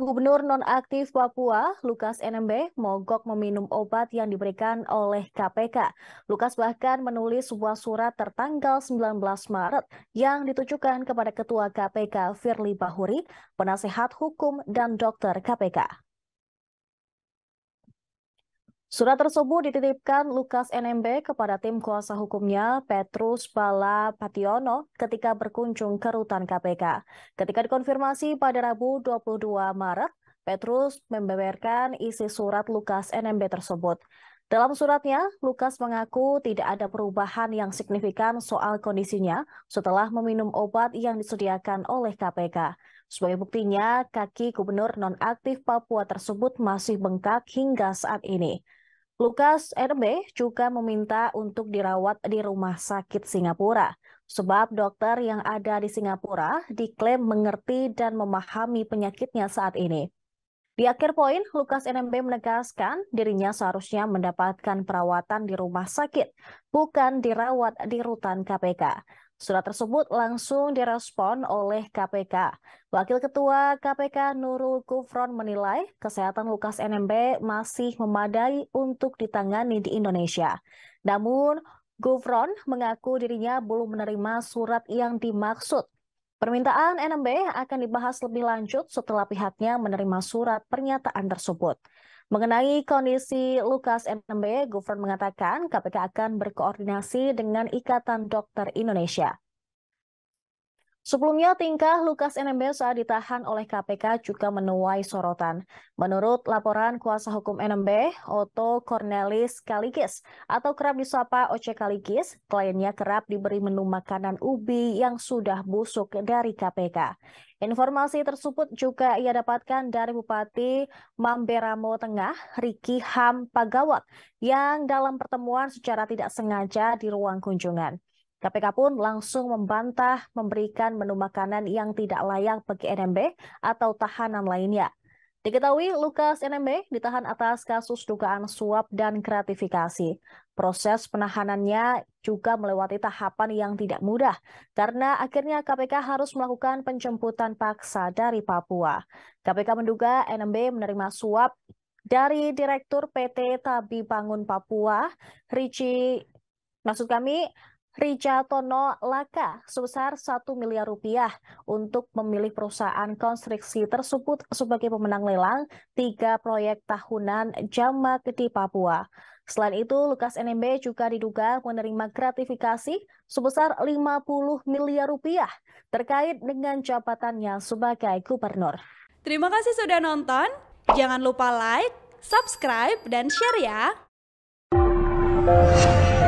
Gubernur nonaktif Papua, Lukas NMB, mogok meminum obat yang diberikan oleh KPK. Lukas bahkan menulis sebuah surat tertanggal 19 Maret yang ditujukan kepada Ketua KPK Firly Bahuri, penasehat hukum dan dokter KPK. Surat tersebut dititipkan Lukas NMB kepada tim kuasa hukumnya Petrus Bala Pationo ketika berkunjung ke rutan KPK. Ketika dikonfirmasi pada Rabu 22 Maret, Petrus membeberkan isi surat Lukas NMB tersebut. Dalam suratnya, Lukas mengaku tidak ada perubahan yang signifikan soal kondisinya setelah meminum obat yang disediakan oleh KPK. Sebagai buktinya, kaki gubernur nonaktif Papua tersebut masih bengkak hingga saat ini. Lukas NB juga meminta untuk dirawat di rumah sakit Singapura. Sebab dokter yang ada di Singapura diklaim mengerti dan memahami penyakitnya saat ini. Di akhir poin, Lukas NMB menegaskan dirinya seharusnya mendapatkan perawatan di rumah sakit, bukan dirawat di rutan KPK. Surat tersebut langsung direspon oleh KPK. Wakil Ketua KPK Nurul Gufron menilai kesehatan Lukas NMB masih memadai untuk ditangani di Indonesia. Namun, Gufron mengaku dirinya belum menerima surat yang dimaksud Permintaan NMB akan dibahas lebih lanjut setelah pihaknya menerima surat pernyataan tersebut. Mengenai kondisi Lukas NMB, Gufron mengatakan KPK akan berkoordinasi dengan Ikatan Dokter Indonesia. Sebelumnya, tingkah Lukas NMB saat ditahan oleh KPK juga menuai sorotan. Menurut laporan kuasa hukum NMB, Otto Cornelis Kaligis atau kerap disapa OC Kaligis, kliennya kerap diberi menu makanan ubi yang sudah busuk dari KPK. Informasi tersebut juga ia dapatkan dari Bupati Mamberamo Tengah, Riki Ham Pagawat yang dalam pertemuan secara tidak sengaja di ruang kunjungan. KPK pun langsung membantah memberikan menu makanan yang tidak layak bagi NMB atau tahanan lainnya. Diketahui Lukas NMB ditahan atas kasus dugaan suap dan gratifikasi. Proses penahanannya juga melewati tahapan yang tidak mudah karena akhirnya KPK harus melakukan penjemputan paksa dari Papua. KPK menduga NMB menerima suap dari Direktur PT Tabi Bangun Papua, Ricci, maksud kami Rijatono Laka sebesar 1 miliar rupiah untuk memilih perusahaan konstruksi tersebut sebagai pemenang lelang tiga proyek tahunan jamak di Papua. Selain itu, Lukas NMB juga diduga menerima gratifikasi sebesar 50 miliar rupiah terkait dengan jabatannya sebagai gubernur. Terima kasih sudah nonton. Jangan lupa like, subscribe, dan share ya.